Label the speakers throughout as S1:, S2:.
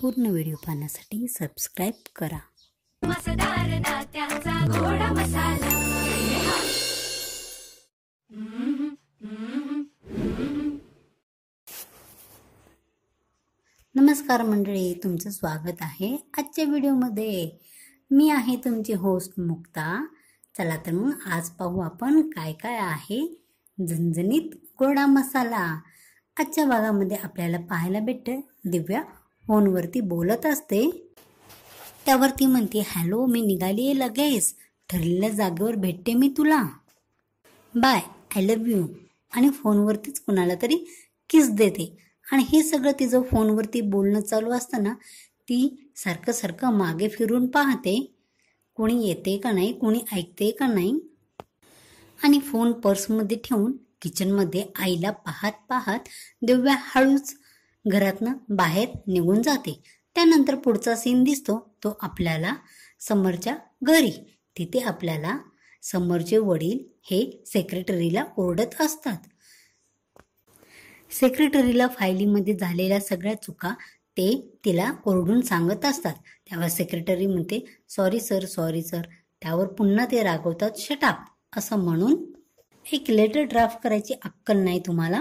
S1: पूर्ण व्हिडिओ पाहण्यासाठी सबस्क्राईब करा नमस्कार मंडळी तुमचं स्वागत आहे आजच्या व्हिडिओमध्ये मी आहे तुमची होस्ट मुक्ता चला तर मग आज पाहू आपण काय काय आहे झणझणीत गोडा मसाला आजच्या भागामध्ये आपल्याला पाहायला भेटतं दिव्या फोनवरती बोलत असते त्यावर ती म्हणते हॅलो मी निघाली आहे लगेच ठरलेल्या जागेवर भेटते मी तुला बाय आय लव्ह यू आणि फोनवरतीच कुणाला तरी किस देते आणि हे सगळं तिचं फोनवरती बोलणं चालू असताना ती सारखं सारखं मागे फिरून पाहते कोणी येते का नाही कोणी ऐकते का नाही आणि फोन पर्समध्ये ठेवून किचनमध्ये आईला पाहत पाहत दिव्या हळूच घरातनं बाहेर निघून जाते त्यानंतर पुढचा सीन दिसतो तो आपल्याला समोरच्या घरी तिथे आपल्याला समोरचे वडील हे सेक्रेटरीला ओरडत असतात सेक्रेटरीला फायलीमध्ये झालेल्या सगळ्या चुका ते तिला ओरडून सांगत असतात त्यावर सेक्रेटरी म्हणते सॉरी सर सॉरी सर त्यावर पुन्हा ते रागवतात शटाप असं म्हणून एक लेटर ड्राफ्ट करायची अक्कल नाही तुम्हाला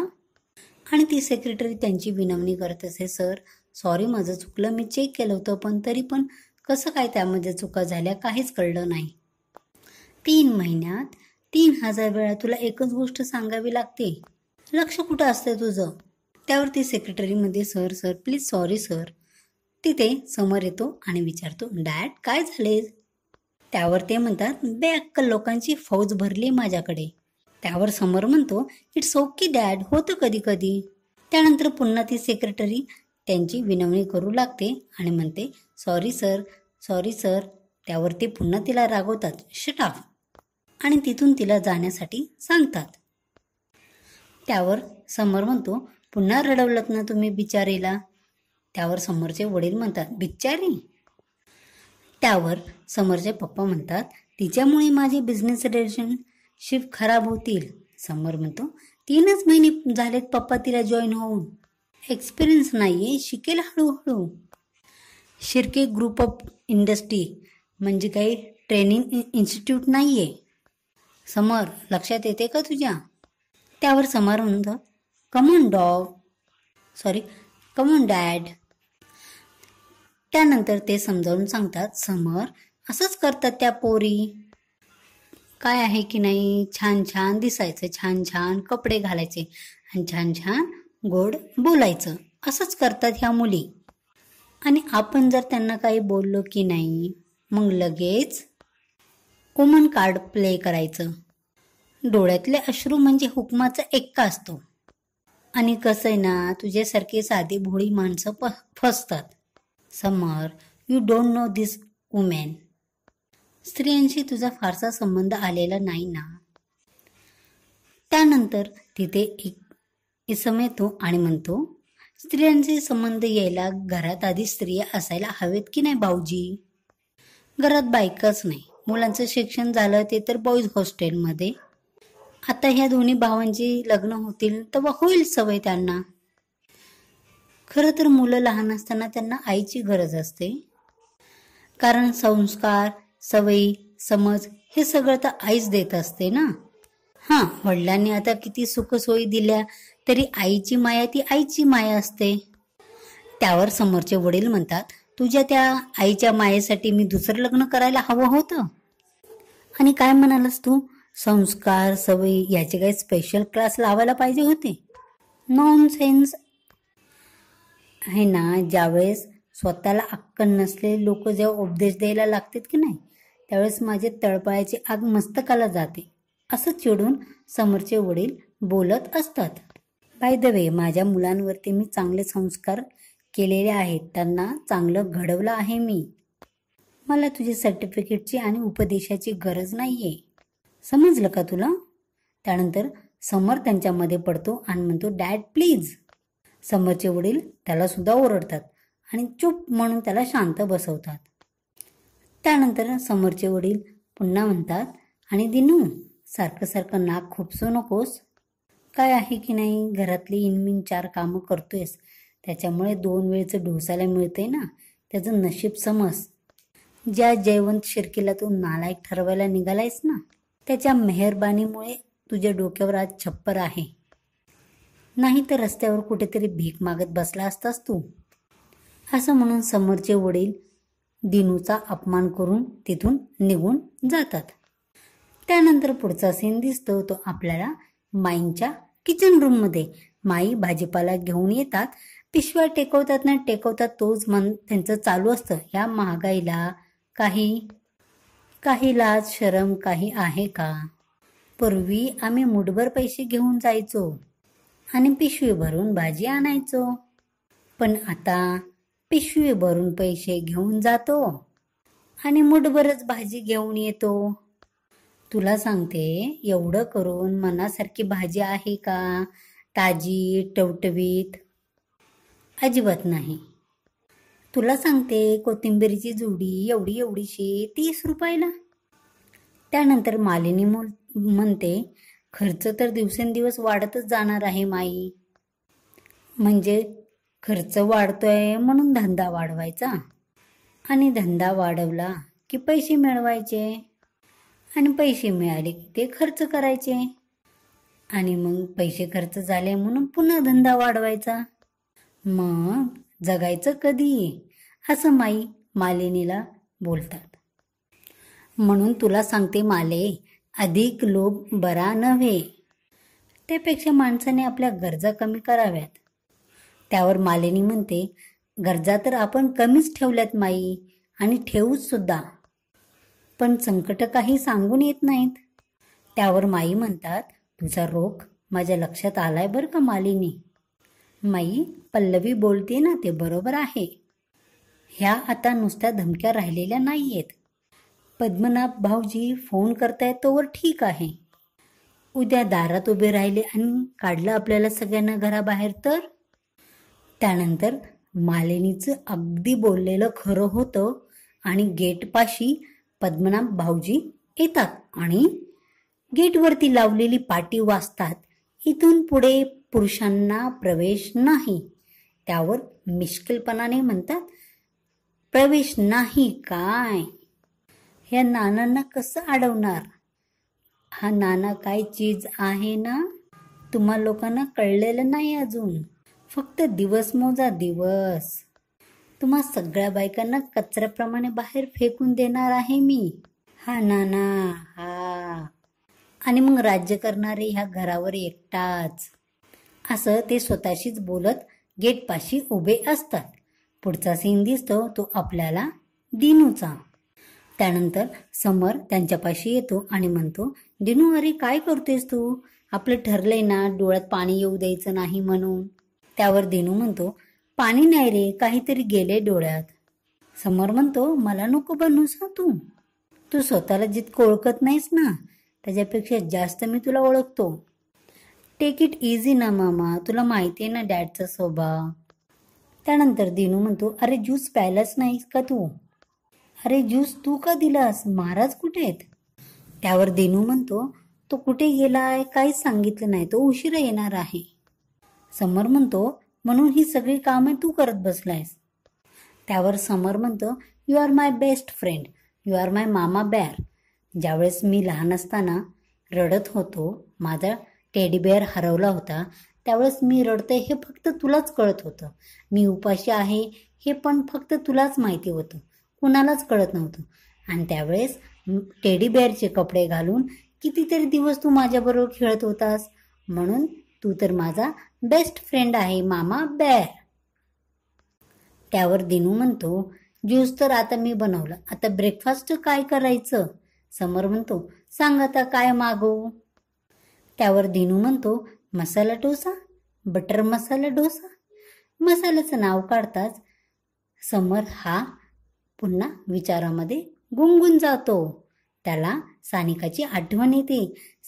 S1: आणि ती सेक्रेटरी त्यांची विनवणी करत असे सर सॉरी माझं चुकलं मी चेक केलं होतं पण तरी पण कसं काय त्यामध्ये चुका झाल्या काहीच कळलं नाही तीन महिन्यात तीन हजार वेळा तुला एकच गोष्ट सांगावी लागते लक्ष कुठं असतं तुझं त्यावर ती सेक्रेटरीमध्ये sir sir please sorry sir तिथे समोर येतो आणि विचारतो डॅड काय झाले त्यावर ते म्हणतात बेअक्कल लोकांची फौज भरली माझ्याकडे त्यावर समर म्हणतो इट्स ओके डॅड होतं कधी कधी त्यानंतर पुन्हा ती सेक्रेटरी त्यांची विनवणी करू लागते आणि म्हणते सॉरी सर सॉरी सर त्यावर ते पुन्हा तिला रागवतात शटाफ आणि तिथून तिला जाण्यासाठी सांगतात त्यावर समर म्हणतो पुन्हा रडवलत ना तुम्ही बिचारीला त्यावर समोरचे वडील म्हणतात बिचारी त्यावर समोरचे पप्पा म्हणतात तिच्यामुळे माझे बिझनेस रिलेशन शिफ्ट खराब होतील समर म्हणतो तीनच महिने झालेत पप्पा तिला जॉईन होऊन एक्सपिरियन्स नाहीये शिकेल हळूहळू शिर्के ग्रुप ऑफ इंडस्ट्री म्हणजे काही ट्रेनिंग इन्स्टिट्यूट नाहीये समर लक्षात येते का तुझ्या त्यावर समर म्हणतो come on dog sorry come on dad त्यानंतर ते समजावून सांगतात समर असंच करतात त्या पोरी काय आहे की नाही छान छान दिसायचं छान छान कपडे घालायचे आणि छान छान गोड बोलायचं असंच करतात ह्या मुली आणि आपण जर त्यांना काही बोललो की नाही मग लगेच कोमन कार्ड प्ले करायचं डोळ्यातले अश्रू म्हणजे हुकमाचा एक्का असतो आणि कसं आहे ना तुझ्यासारखे साधी भोळी माणसं फसतात Samar you don't know this women स्त्रियांशी तुझा फारसा संबंध आलेला नाही ना त्यानंतर तिथे एक इसम येतो आणि म्हणतो स्त्रियांचे संबंध यायला घरात आधी स्त्रिया असायला हवेत की नाही भाऊजी घरात बायकाच नाही मुलांचं शिक्षण झालं ते तर बॉईज हॉस्टेलमध्ये आता ह्या दोन्ही भावांची लग्न होतील तर होईल सवय त्यांना खरं तर मुलं लहान असताना त्यांना आईची गरज असते कारण संस्कार सवयी समज हे सगळं तर आईच देत असते ना हा वडिलांनी आता किती सुखसोयी दिल्या तरी आईची माया ती आईची माया असते त्यावर समोरचे वडील म्हणतात तुझ्या त्या आईच्या मायेसाठी मी दुसरं लग्न करायला हवं होतं आणि काय म्हणालस तू संस्कार सवयी याचे काही स्पेशल क्लास लावायला पाहिजे होते नॉन सेन्स आहे ना ज्यावेळेस स्वतःला अक्कल नसले लोक जेव्हा उपदेश द्यायला लागतात की नाही त्यावेळेस माझे तळपायाची आग मस्तकाला जाते असं चिडून समोरचे वडील बोलत असतात बाय द वे माझ्या मुलांवरती मी चांगले संस्कार केलेले आहेत त्यांना चांगलं घडवलं आहे मी मला तुझी सर्टिफिकेटची आणि उपदेशाची गरज नाही आहे समजलं का तुला त्यानंतर समर त्यांच्यामध्ये पडतो आणि म्हणतो डॅड प्लीज समरचे वडील त्याला सुद्धा ओरडतात आणि चुप म्हणून त्याला शांत बसवतात त्यानंतर समोरचे वडील पुन्हा म्हणतात आणि दिनू सारखं सारखं नाक खुपसू नकोस काय आहे की नाही घरातली इनमिन चार कामं करतोयस त्याच्यामुळे दोन वेळचं ढोसायला मिळतंय ना त्याचं नशीब समज ज्या जयवंत शेर्कीला तू नालायक ठरवायला निघालायस ना त्याच्या मेहरबानीमुळे तुझ्या डोक्यावर आज छप्पर आहे नाही तर रस्त्यावर कुठेतरी भीक मागत बसला असतास तू असं म्हणून समोरचे वडील दिनूचा अपमान करून तिथून निघून जातात त्यानंतर पुढचा सीन दिसतो तो आपल्याला माईंच्या किचन रूम मध्ये माई भाजीपाला घेऊन येतात पिशव्या टेकवतात ना टेकवतात तोच मन त्यांचं चालू असतं या महागाईला काही काही लाज शरम काही आहे का पूर्वी आम्ही मुठभर पैसे घेऊन जायचो आणि पिशवी भरून भाजी आणायचो पण आता पिशवी भरून पैसे घेऊन जातो आणि मुठभरच भाजी घेऊन येतो तुला सांगते एवढं करून मनासारखी भाजी आहे का ताजी टवटवीत अजिबात नाही तुला सांगते कोथिंबीरची जुडी एवढी एवढीशी तीस रुपयाला त्यानंतर मालिनी म्हणते खर्च तर दिवसेंदिवस वाढतच जाणार आहे माई म्हणजे खर्च वाढतोय म्हणून धंदा वाढवायचा आणि धंदा वाढवला की पैसे मिळवायचे आणि पैसे मिळाले की ते खर्च करायचे आणि मग पैसे खर्च झाले म्हणून पुन्हा धंदा वाढवायचा मग जगायचं कधी असं माई मालिनीला बोलतात म्हणून तुला सांगते माले अधिक लोभ बरा नव्हे त्यापेक्षा माणसाने आपल्या गरजा कमी कराव्यात त्यावर मालिनी म्हणते गरजा तर आपण कमीच ठेवल्यात माई आणि ठेवूच सुद्धा पण संकट काही सांगून येत नाहीत त्यावर माई म्हणतात तुझा रोग माझ्या लक्षात आलाय बरं का मालिनी माई पल्लवी बोलते ना ते बरोबर आहे ह्या आता नुसत्या धमक्या राहिलेल्या नाही आहेत पद्मनाभ भाऊजी फोन करतायत तोवर ठीक आहे उद्या दारात उभे राहिले आणि काढलं आपल्याला सगळ्यांना घराबाहेर तर त्यानंतर मालिनीचं अगदी बोललेलं खरं होतं आणि गेटपाशी पद्मनाभ भाऊजी येतात आणि गेटवरती लावलेली पाटी वाचतात इथून पुढे पुरुषांना प्रवेश नाही त्यावर मिश्किलपणाने म्हणतात प्रवेश नाही काय ह्या नानांना कसं अडवणार हा नाना काय चीज आहे ना तुम्हा लोकांना कळलेलं नाही अजून फक्त दिवस मोजा दिवस तुम्हा सगळ्या बायकांना कचऱ्याप्रमाणे बाहेर फेकून देणार आहे मी हा ना ना हा आणि मग राज्य करणारे ह्या घरावर एकटाच असं ते स्वतःशीच बोलत गेटपाशी उभे असतात पुढचा सीन दिसतो तो आपल्याला दिनूचा त्यानंतर समर त्यांच्यापाशी येतो आणि म्हणतो दिनू अरे काय करतोयस तू आपलं ठरलंय ना डोळ्यात पाणी येऊ द्यायचं नाही म्हणून त्यावर दिनू म्हणतो पाणी नाही रे काहीतरी गेले डोळ्यात समोर म्हणतो मला नको बनूस हा तू तू स्वतःला जितकं ओळखत नाहीस ना त्याच्यापेक्षा जास्त मी तुला ओळखतो टेक इट इझी ना मामा तुला माहिती आहे ना डॅडचा स्वभाव त्यानंतर दिनू म्हणतो अरे ज्यूस प्यायलाच नाही का तू अरे ज्यूस तू का दिलास महाराज कुठे आहेत त्यावर दिनू म्हणतो तो कुठे गेलाय काहीच सांगितलं नाही तो उशिरा येणार आहे समर म्हणतो म्हणून ही सगळी कामे तू करत बसलायस त्यावर समर म्हणतो you are my best friend you are my मामा बॅर ज्यावेळेस मी लहान असताना रडत होतो माझा टेडी बेअर हरवला होता त्यावेळेस मी रडते हे फक्त तुलाच कळत होतं मी उपाशी आहे हे पण फक्त तुलाच माहिती होतं कुणालाच कळत नव्हतं आणि त्यावेळेस टेडी बेअरचे कपडे घालून कितीतरी दिवस तू माझ्याबरोबर खेळत होतास म्हणून तू तर माझा बेस्ट फ्रेंड आहे मामा बॅर त्यावर दिनू म्हणतो ज्यूस तर आता मी बनवलं आता ब्रेकफास्ट काय करायचं समर म्हणतो सांग आता काय मागू त्यावर दिनू म्हणतो मसाला डोसा बटर मसाला डोसा मसाल्याचं नाव काढताच समर हा पुन्हा विचारामध्ये गुंगून जातो त्याला सानिकाची आठवण येते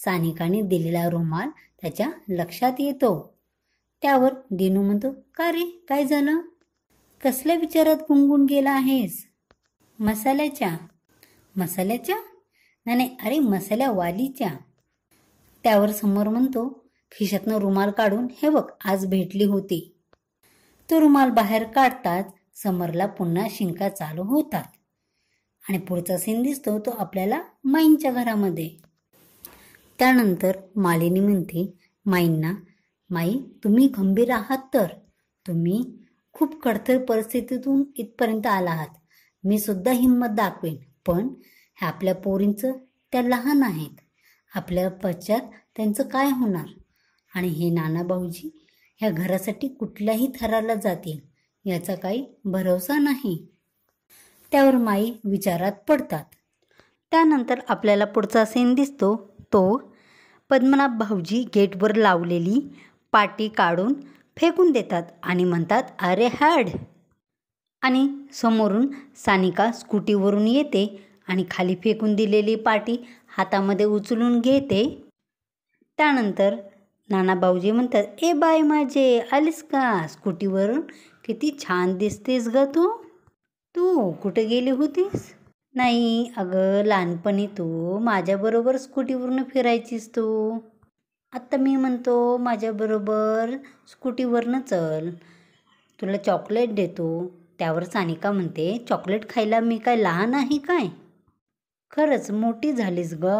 S1: सानिकाने दिलेला रुमाल त्याच्या लक्षात येतो त्यावर दिनू म्हणतो का रे काय झालं कसल्या विचारात गुंगून गेला आहेस मसाल्याच्या मसाल्याच्या नाही अरे वालीच्या त्यावर समोर म्हणतो खिशातनं रुमाल काढून हे बघ आज भेटली होती तो रुमाल बाहेर काढताच समरला पुन्हा शिंका चालू होतात आणि पुढचा सीन दिसतो तो आपल्याला माईंच्या घरामध्ये त्यानंतर मालिनी म्हणते माईंना माई तुम्ही गंभीर आहात तर तुम्ही खूप कडतर परिस्थितीतून इथपर्यंत आला आहात मी सुद्धा हिंमत दाखवेन पण ह्या आपल्या पोरींचं त्या लहान आहेत आपल्या पश्चात त्यांचं काय होणार आणि हे नाना भाऊजी ह्या घरासाठी कुठल्याही थराला जातील याचा काही भरोसा नाही त्यावर माई विचारात पडतात त्यानंतर आपल्याला पुढचा सीन दिसतो तो पद्मनाभ भाऊजी गेटवर लावलेली पाटी काढून फेकून देतात आणि म्हणतात अरे हॅड आणि समोरून सानिका स्कूटीवरून येते आणि खाली फेकून दिलेली पाटी हातामध्ये उचलून घेते त्यानंतर नाना भाऊजी म्हणतात ए बाय माझे आलीस का स्कूटीवरून किती छान दिसतेस ग तू तू कुठे गेली होतीस नाही अगं लहानपणी तू माझ्याबरोबर स्कूटीवरून फिरायचीस तू आत्ता मी म्हणतो माझ्याबरोबर स्कूटीवरनं चल तुला चॉकलेट देतो त्यावर सानिका म्हणते चॉकलेट खायला मी काय लहान आहे काय खरंच मोठी झालीस ग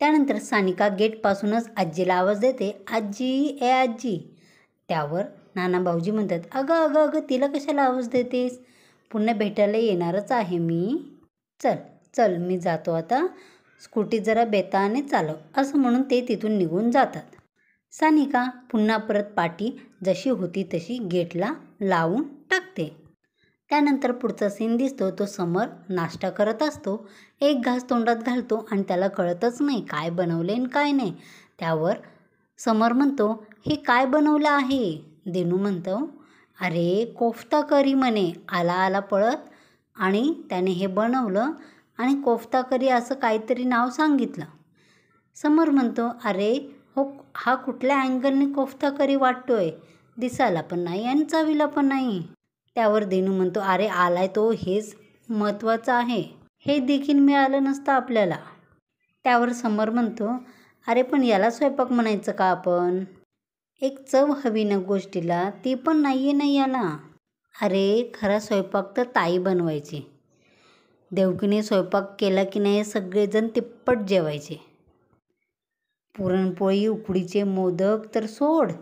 S1: त्यानंतर सानिका गेटपासूनच आजीला आवाज देते आजी ए आजी त्यावर नाना भाऊजी म्हणतात अगं अगं अगं तिला कशाला आवाज देतेस पुन्हा भेटायला येणारच आहे मी चल चल मी जातो आता स्कूटी जरा बेताने चालव असं म्हणून ते तिथून निघून जातात सानिका पुन्हा परत पाटी जशी होती तशी गेटला लावून टाकते त्यानंतर पुढचा सीन दिसतो तो समर नाश्ता करत असतो एक घास तोंडात घालतो आणि त्याला कळतच नाही काय बनवले आणि काय नाही त्यावर समर म्हणतो हे काय बनवलं आहे देणू म्हणतो अरे कोफ्ता करी म्हणे आला आला पळत आणि त्याने हे बनवलं आणि कोफ्ता करी असं काहीतरी नाव सांगितलं समर म्हणतो अरे हो हा कुठल्या अँगलने कोफ्ता करी वाटतो आहे दिसायला पण नाही आणि चवीला पण नाही त्यावर दिनू म्हणतो अरे आलाय तो हेच महत्त्वाचं आहे हे देखील मिळालं नसतं आपल्याला त्यावर समर म्हणतो अरे पण याला स्वयंपाक म्हणायचं का आपण एक चव हवी ना गोष्टीला ती पण नाही आहे ना याला अरे खरा स्वयंपाक तर ताई बनवायची देवकीने स्वयंपाक केला की नाही सगळेजण तिप्पट जेवायचे पुरणपोळी उकडीचे मोदक तर सोड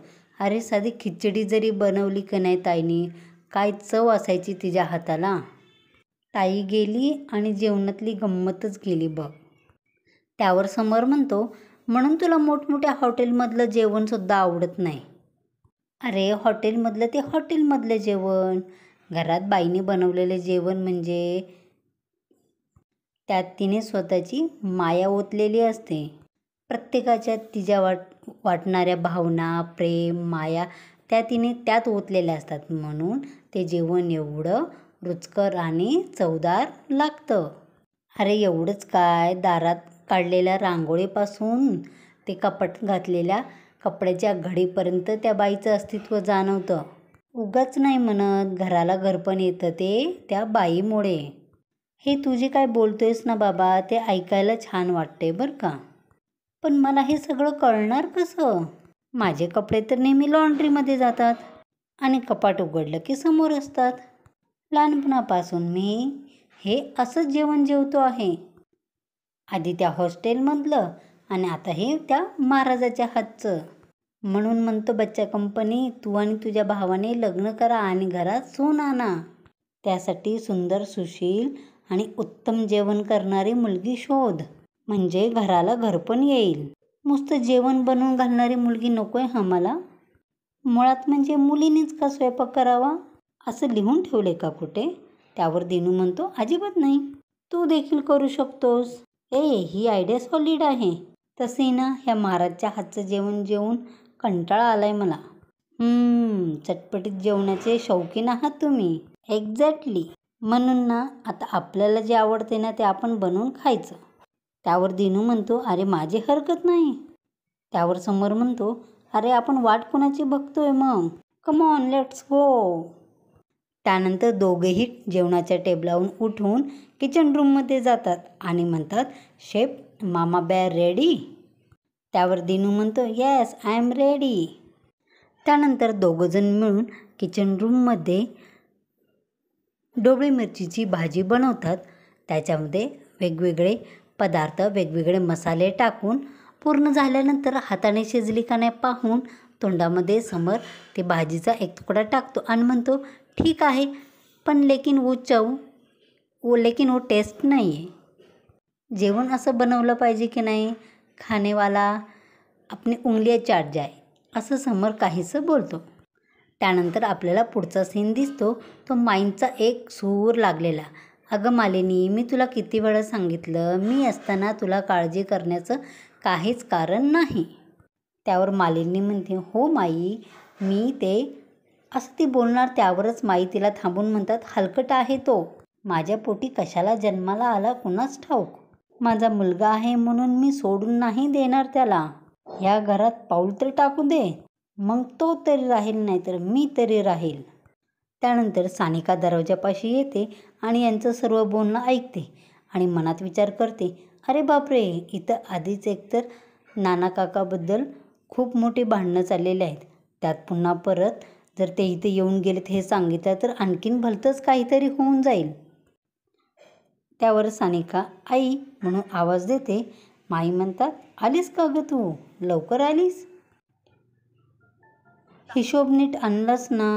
S1: अरे साधी खिचडी जरी बनवली की नाही ताईने काय चव असायची तिच्या हाताला ताई गेली आणि जेवणातली गंमतच गेली बघ त्यावर समोर म्हणतो म्हणून तुला मोठमोठ्या हॉटेलमधलं जेवणसुद्धा आवडत नाही अरे हॉटेलमधलं ते हॉटेलमधलं जेवण घरात बाईने बनवलेलं जेवण म्हणजे त्यात तिने स्वतःची माया ओतलेली असते प्रत्येकाच्या तिच्या वाट वाटणाऱ्या भावना प्रेम माया त्या तिने त्यात ओतलेल्या असतात म्हणून ते जेवण एवढं रुचकर आणि चवदार लागतं अरे एवढंच काय दारात काढलेल्या रांगोळीपासून ते कपाट घातलेल्या कपड्याच्या घडीपर्यंत त्या बाईचं अस्तित्व जाणवतं उगाच नाही म्हणत घराला घरपण येतं ते त्या बाईमुळे हे तुझे काय बोलतोयस ना बाबा ते ऐकायला छान वाटते बरं का पण मला हे सगळं कळणार कसं माझे कपडे तर नेहमी लॉन्ड्रीमध्ये जातात आणि कपाट उघडलं की समोर असतात लहानपणापासून मी हे असंच जेवण जेवतो आहे आधी त्या हॉस्टेलमधलं आणि आता हे त्या महाराजाच्या हातचं म्हणून म्हणतो बच्चा कंपनी तू आणि तुझ्या भावाने लग्न करा आणि घरात सोन आणा त्यासाठी सुंदर सुशील आणि उत्तम जेवण करणारी मुलगी शोध म्हणजे घराला घर पण येईल नुसतं जेवण बनवून घालणारी मुलगी नको आहे आम्हाला मुळात म्हणजे मुलीनेच का स्वयंपाक करावा असं लिहून ठेवले का कुठे त्यावर दिनू म्हणतो अजिबात नाही तू देखील करू शकतोस ए ही आयडिया सॉलिड आहे तसे ना ह्या महाराजच्या हातचं जेवण जेवून कंटाळा आलाय मला चटपटीत जेवणाचे शौकीन आहात तुम्ही एक्झॅक्टली म्हणून ना आता आपल्याला जे आवडते ना ते आपण बनवून खायचं त्यावर दिनू म्हणतो अरे माझी हरकत नाही त्यावर समोर म्हणतो अरे आपण वाट कोणाची बघतोय मग कम ऑन लेट्स गो त्यानंतर दोघेही जेवणाच्या टेबलावरून उठून किचन रूममध्ये जातात आणि म्हणतात शेप मामा बॅर रेडी त्यावर दिनू म्हणतो येस आय एम रेडी त्यानंतर दोघंजण मिळून किचन रूममध्ये डोबळी मिरचीची भाजी बनवतात त्याच्यामध्ये वेगवेगळे पदार्थ वेगवेगळे मसाले टाकून पूर्ण झाल्यानंतर हाताने शिजली का नाही पाहून तोंडामध्ये समोर ते भाजीचा एक तुकडा टाकतो आणि म्हणतो ठीक आहे पण लेकिन वो चव वो लेकिन वो टेस्ट नाही आहे जेवण असं बनवलं पाहिजे की नाही खानेवाला आपली उंगलिया चाट जाय असं समोर काहीसं बोलतो त्यानंतर आपल्याला पुढचा सीन दिसतो तो माईंचा एक सूर लागलेला अगं मालिनी मी तुला किती वेळा सांगितलं मी असताना तुला काळजी करण्याचं काहीच कारण नाही त्यावर मालिनी म्हणते हो माई मी ते असं ती बोलणार त्यावरच माई तिला थांबून म्हणतात हलकट आहे तो माझ्या पोटी कशाला जन्माला आला कुणाच ठाऊक माझा मुलगा आहे म्हणून मी सोडून नाही देणार त्याला या घरात पाऊल तर टाकू दे मग तो तरी राहील नाहीतर मी तरी राहील त्यानंतर सानिका दरवाजापाशी येते आणि यांचं सर्व बोलणं ऐकते आणि मनात विचार करते अरे बापरे इथं आधीच एकतर नाना काकाबद्दल खूप मोठी भांडणं चाललेली आहेत त्यात पुन्हा परत जर ते इथे येऊन गेलेत हे सांगितलं तर आणखीन भलतंच काहीतरी होऊन जाईल त्यावर सानिका आई म्हणून आवाज देते माई म्हणतात आलीस का ग तू लवकर आलीस हिशोब नीट आणलास ना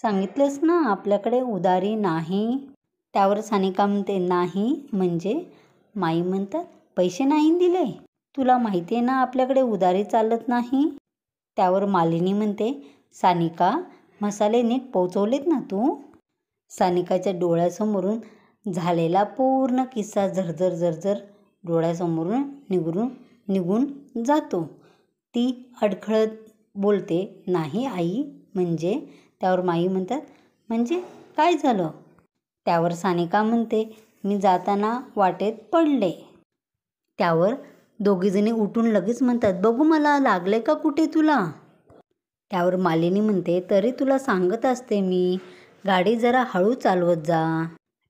S1: सांगितलंस ना आपल्याकडे उदारी नाही त्यावर सानिका म्हणते नाही म्हणजे माई म्हणतात पैसे नाही दिले तुला माहिती आहे ना आपल्याकडे उदारी चालत नाही त्यावर मालिनी म्हणते सानिका मसाले नीट पोचवलेत ना तू सानिकाच्या डोळ्यासमोरून झालेला पूर्ण किस्सा झरझर झरझर डोळ्यासमोरून निघून निघून जातो ती अडखळत बोलते नाही आई म्हणजे त्यावर माई म्हणतात म्हणजे काय झालं त्यावर सानिका म्हणते मी जाताना वाटेत पडले त्यावर दोघीजणी उठून लगेच म्हणतात बघू मला लागले का कुठे तुला त्यावर मालिनी म्हणते तरी तुला सांगत असते मी गाडी जरा हळू चालवत जा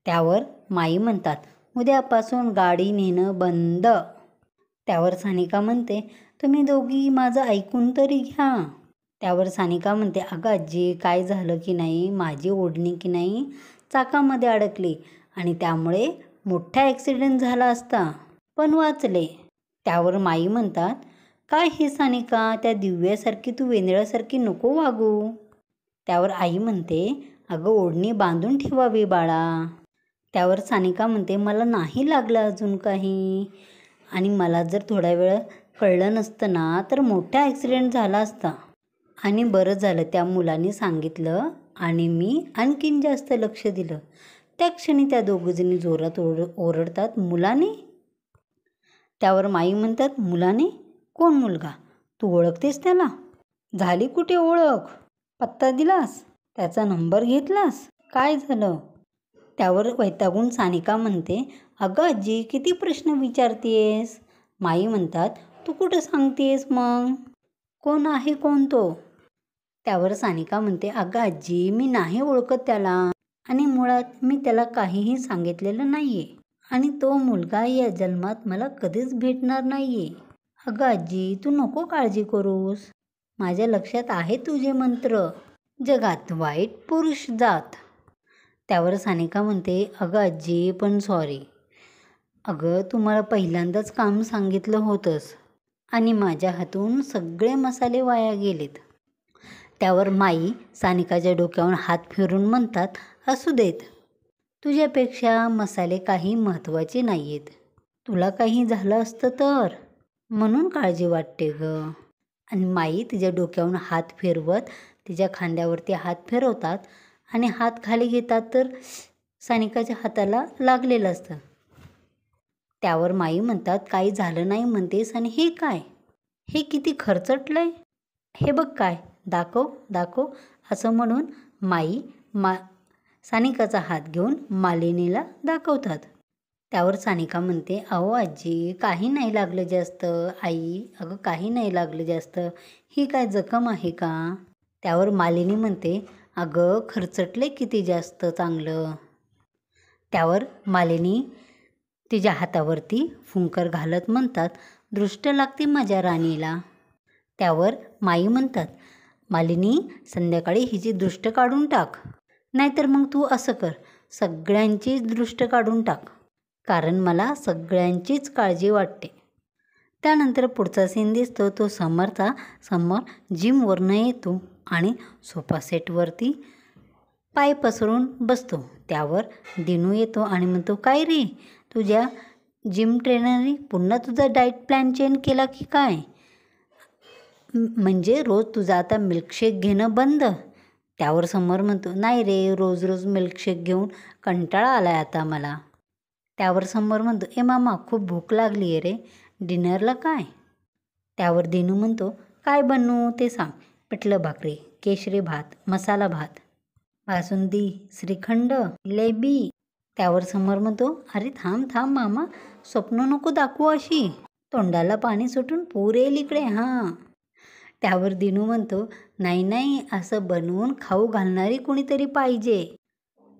S1: त्यावर माई म्हणतात उद्यापासून गाडी नेणं बंद त्यावर सानिका म्हणते तुम्ही दोघी माझं ऐकून तरी घ्या त्यावर सानिका म्हणते अगं आजी काय झालं की नाही माझी ओढणी की नाही चाकामध्ये अडकली आणि त्यामुळे मोठा ॲक्सिडेंट झाला असता पण वाचले त्यावर माई म्हणतात काय हे सानिका त्या दिव्यासारखी तू वेंदळासारखी नको वागू त्यावर आई म्हणते अगं ओढणी बांधून ठेवावी बाळा त्यावर सानिका म्हणते मला नाही लागलं अजून काही आणि मला जर थोडा वेळ कळलं नसतं ना तर मोठा ॲक्सिडेंट झाला असता आणि बरं झालं त्या मुलाने सांगितलं आणि मी आणखीन जास्त लक्ष दिलं त्या क्षणी त्या दोघंजणी जोरात ओर ओरडतात मुलाने त्यावर माई म्हणतात मुलाने कोण मुलगा तू ओळखतेस त्याला झाली कुठे ओळख पत्ता दिलास त्याचा नंबर घेतलास काय झालं त्यावर वैतागून सानिका म्हणते अगं आजी किती प्रश्न विचारतेस माई म्हणतात तू कुठं सांगतेस मग कोण आहे कोण तो त्यावर सानिका म्हणते अगं आजी मी नाही ओळखत त्याला आणि मुळात मी त्याला काहीही सांगितलेलं नाही आहे आणि तो मुलगा या जन्मात मला कधीच भेटणार नाही आहे अगं आजी तू नको काळजी करूस माझ्या लक्षात आहे तुझे मंत्र जगात वाईट पुरुष जात त्यावर सानिका म्हणते अगं आजी पण सॉरी अगं तू मला पहिल्यांदाच काम सांगितलं होतंस आणि माझ्या हातून सगळे मसाले वाया गेलेत त्यावर माई सानिकाच्या डोक्यावर हात फिरून म्हणतात असू देत तुझ्यापेक्षा मसाले काही महत्त्वाचे नाही आहेत तुला काही झालं असतं तर म्हणून काळजी वाटते ग आणि माई तिच्या डोक्यावरून हात फिरवत तिच्या खांद्यावरती हात फिरवतात आणि हात खाली घेतात तर सानिकाच्या हाताला लागलेलं असतं त्यावर माई म्हणतात काही झालं नाही म्हणतेस आणि हे काय हे किती खर्चटलं हे बघ काय दाखव दाखव असं म्हणून माई मा सानिकाचा हात घेऊन मालिनीला दाखवतात त्यावर सानिका म्हणते अहो आजी काही नाही लागलं जास्त आई अगं काही नाही लागलं जास्त ही काय जखम आहे का त्यावर मालिनी म्हणते अगं खर्चटले किती जास्त चांगलं त्यावर मालिनी तिच्या हातावरती फुंकर घालत म्हणतात दृष्ट लागते माझ्या राणीला त्यावर माई म्हणतात मालिनी संध्याकाळी हिची दृष्ट काढून टाक नाहीतर मग तू असं कर सगळ्यांचीच दृष्ट काढून टाक कारण मला सगळ्यांचीच काळजी वाटते त्यानंतर पुढचा सीन दिसतो तो समरचा समर जिमवरनं येतो आणि सोफा सेटवरती पाय पसरून बसतो त्यावर दिनू येतो आणि म्हणतो काय रे तुझ्या जिम ट्रेनरने पुन्हा तुझा डाईट प्लॅन चेंज केला की काय म्हणजे रोज तुझा आता मिल्कशेक घेणं बंद त्यावर समोर म्हणतो नाही रे रोज रोज मिल्कशेक घेऊन कंटाळा आला आहे आता मला त्यावर समोर म्हणतो ए मामा खूप भूक लागली आहे रे डिनरला काय त्यावर दिनू म्हणतो काय बनू ते सांग पिठलं भाकरी केशरी भात मसाला भात बासुंदी श्रीखंड लेबी त्यावर समोर म्हणतो अरे थांब थांब मामा स्वप्न नको दाखवू अशी तोंडाला पाणी सुटून पूर येईल इकडे हां त्यावर दिनू म्हणतो नाही नाही असं बनवून खाऊ घालणारी कुणीतरी पाहिजे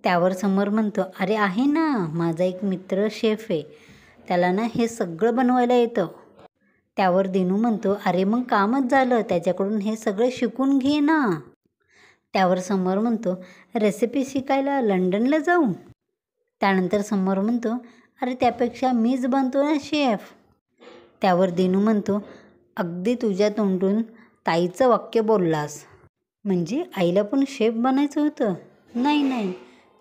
S1: त्यावर समर म्हणतो अरे आहे ना माझा एक मित्र शेफ आहे त्याला ना हे सगळं बनवायला येतं त्यावर दिनू म्हणतो अरे मग कामच झालं त्याच्याकडून हे सगळं शिकून घे ना त्यावर समोर म्हणतो रेसिपी शिकायला लंडनला जाऊ त्यानंतर समोर म्हणतो अरे त्यापेक्षा मीच बनतो ना शेफ त्यावर दिनू म्हणतो अगदी तुझ्या तोंडून ताईचं वाक्य बोललास म्हणजे आईला पण शेफ बनायचं होतं नाही नाही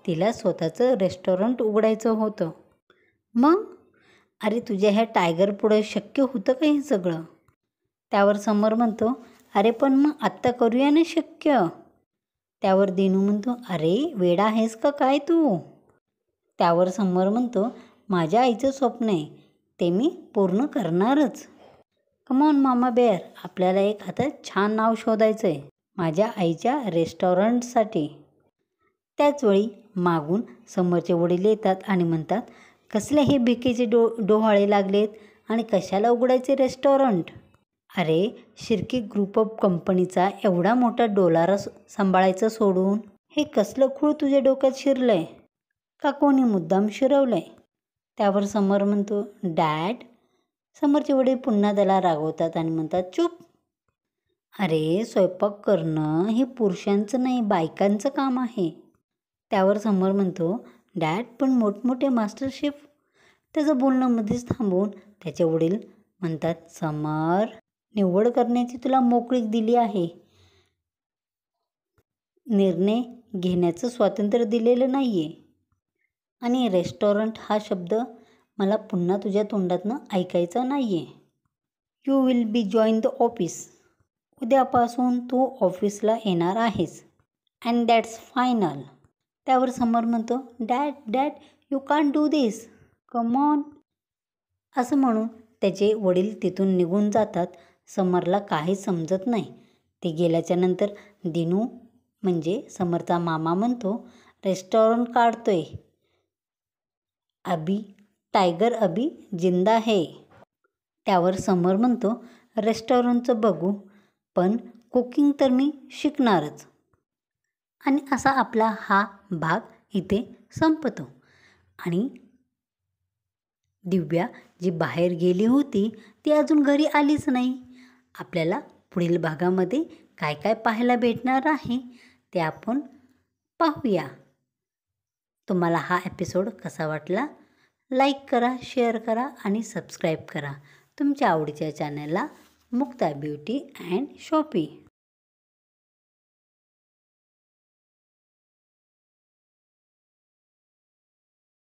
S1: तिला स्वतःचं रेस्टॉरंट उघडायचं होतं मग अरे तुझ्या ह्या टायगर पुढं शक्य होतं का हे सगळं त्यावर समर म्हणतो अरे पण मग आत्ता करूया ना शक्य त्यावर दिनू म्हणतो अरे वेडा आहेस का काय तू त्यावर समर म्हणतो माझ्या आईचं स्वप्न आहे ते मी पूर्ण करणारच कमॉन मामा बेअर आपल्याला एक आता छान नाव शोधायचं आहे माझ्या आईच्या रेस्टॉरंटसाठी त्याचवेळी मागून समोरचे वडील येतात आणि म्हणतात कसले हे भिकेचे डो डोहाळे लागलेत आणि कशाला उघडायचे रेस्टॉरंट अरे शिर्की ग्रुप ऑफ कंपनीचा एवढा मोठा डोलारा सांभाळायचा सोडून हे कसलं खूळ तुझ्या डोक्यात शिरलंय का कोणी मुद्दाम शिरवलं आहे त्यावर समर म्हणतो डॅड समरचे वडील पुन्हा त्याला रागवतात आणि म्हणतात चुप अरे स्वयंपाक करणं हे पुरुषांचं नाही बायकांचं काम आहे त्यावर समर म्हणतो डॅड पण मोठमोठे मास्टर शेफ त्याचं बोलणं मध्येच थांबवून त्याच्या वडील म्हणतात समर निवड करण्याची तुला मोकळीक दिली आहे निर्णय घेण्याचं स्वातंत्र्य दिलेलं नाही आहे आणि रेस्टॉरंट हा शब्द मला पुन्हा तुझ्या तोंडातनं ऐकायचा नाही आहे you will be join the office उद्यापासून तू ऑफिसला येणार आहेस अँड दॅट्स फायनल त्यावर समर म्हणतो dad dad you can do this come on असं म्हणून त्याचे वडील तिथून निघून जातात समरला काही समजत नाही ते गेल्याच्यानंतर दिनू म्हणजे समरचा मामा म्हणतो रेस्टॉरंट काढतोय अभी टायगर अभी जिंदा है त्यावर समर म्हणतो रेस्टॉरंटचं बघू पण कुकिंग तर मी शिकणारच आणि असा आपला हा भाग इथे संपतो आणि दिव्या जी बाहेर गेली होती ती अजून घरी आलीच नाही आपल्याला पुढील भागामध्ये काय काय पाहायला भेटणार आहे ते आपण पाहूया तुम्हाला हा एपिसोड कसा वाटला लाईक करा शेअर करा आणि सबस्क्राईब करा तुमच्या आवडीच्या चॅनलला मुक्ता ब्युटी अँड शॉपी